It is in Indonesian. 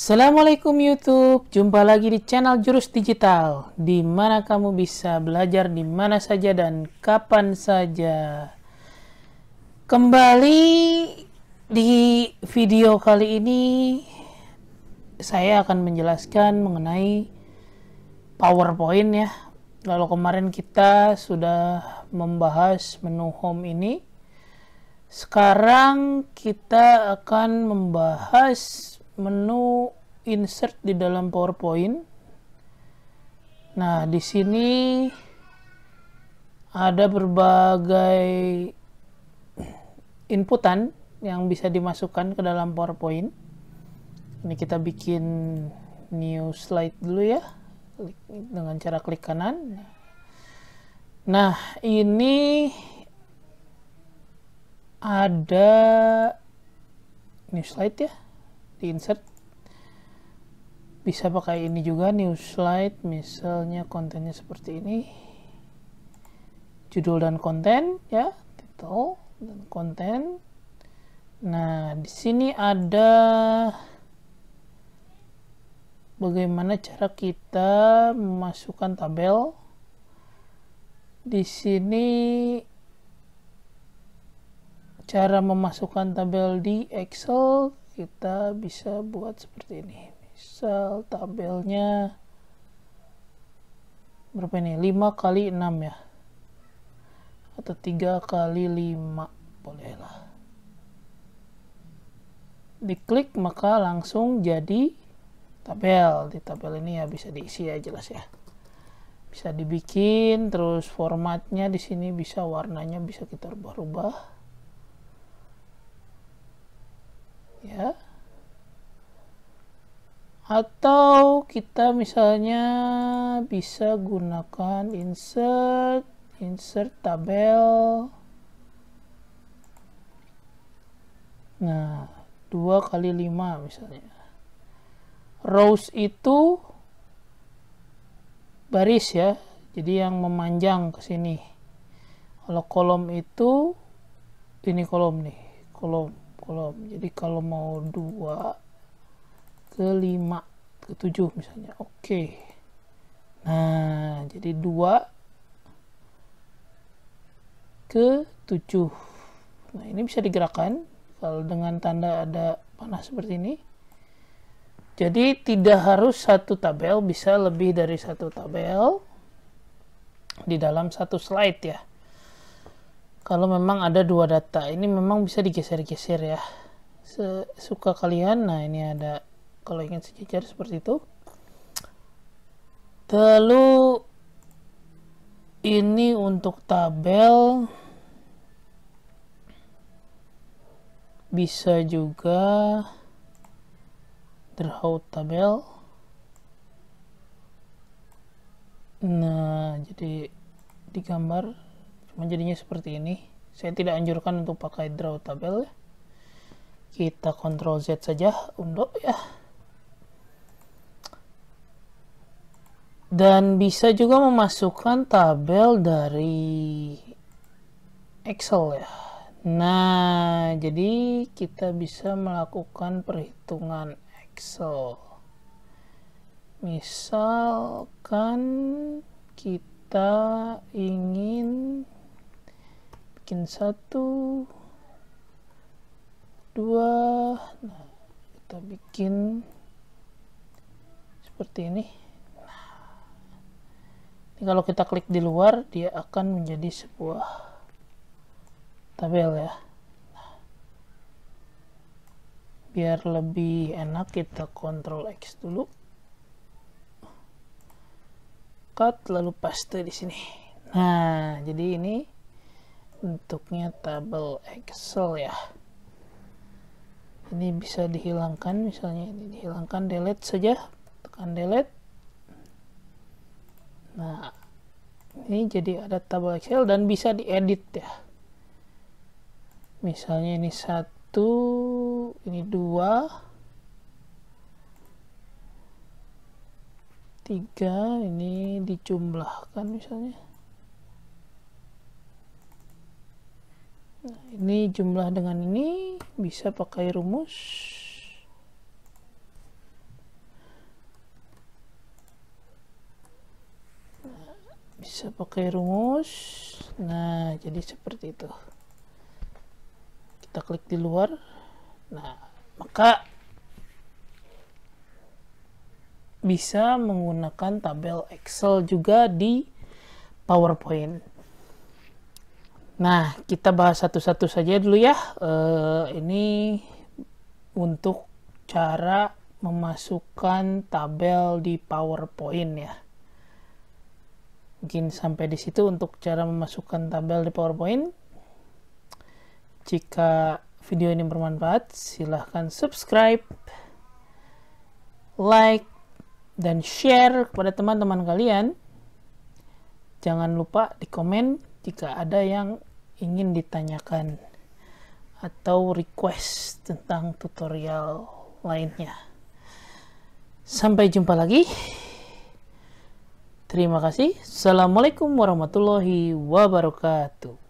Assalamualaikum YouTube, jumpa lagi di channel Jurus Digital, di mana kamu bisa belajar di mana saja dan kapan saja. Kembali di video kali ini, saya akan menjelaskan mengenai PowerPoint ya. Lalu kemarin kita sudah membahas menu home ini. Sekarang kita akan membahas menu insert di dalam PowerPoint. Nah, di sini ada berbagai inputan yang bisa dimasukkan ke dalam PowerPoint. Ini kita bikin new slide dulu ya dengan cara klik kanan. Nah, ini ada new slide ya di insert bisa pakai ini juga new slide misalnya kontennya seperti ini judul dan konten ya title dan konten nah di sini ada bagaimana cara kita memasukkan tabel di sini cara memasukkan tabel di Excel kita bisa buat seperti ini misal tabelnya berapa ini 5 kali 6 ya atau 3 kali 5 bolehlah diklik maka langsung jadi tabel di tabel ini ya bisa diisi ya jelas ya bisa dibikin terus formatnya di sini bisa warnanya bisa kita rubah-rubah. ya atau kita misalnya bisa gunakan insert insert tabel nah dua kali lima misalnya rows itu baris ya jadi yang memanjang ke sini kalau kolom itu ini kolom nih kolom kolom jadi kalau mau 2 ke 5 ke 7 misalnya oke okay. nah jadi 2 ke 7 nah ini bisa digerakkan kalau dengan tanda ada panah seperti ini jadi tidak harus satu tabel bisa lebih dari satu tabel di dalam satu slide ya kalau memang ada dua data ini memang bisa digeser-geser ya suka kalian nah ini ada kalau ingin sejajar seperti itu lalu ini untuk tabel bisa juga draw tabel nah jadi digambar menjadinya seperti ini saya tidak anjurkan untuk pakai draw tabel kita ctrl Z saja undo ya dan bisa juga memasukkan tabel dari Excel ya nah jadi kita bisa melakukan perhitungan Excel misalkan kita ingin bikin satu dua nah, kita bikin seperti ini nah, ini kalau kita klik di luar dia akan menjadi sebuah tabel ya biar lebih enak kita kontrol X dulu cut lalu paste di sini nah jadi ini bentuknya tabel Excel ya ini bisa dihilangkan misalnya ini dihilangkan delete saja tekan delete nah ini jadi ada tabel Excel dan bisa diedit ya misalnya ini satu ini dua tiga ini dijumlahkan misalnya Nah, ini jumlah dengan ini bisa pakai rumus bisa pakai rumus nah jadi seperti itu kita klik di luar nah maka bisa menggunakan tabel Excel juga di PowerPoint Nah, kita bahas satu-satu saja dulu ya. Uh, ini untuk cara memasukkan tabel di PowerPoint ya. Mungkin sampai di situ untuk cara memasukkan tabel di PowerPoint. Jika video ini bermanfaat, silahkan subscribe, like, dan share kepada teman-teman kalian. Jangan lupa di komen jika ada yang ingin ditanyakan atau request tentang tutorial lainnya. Sampai jumpa lagi. Terima kasih. Assalamualaikum warahmatullahi wabarakatuh.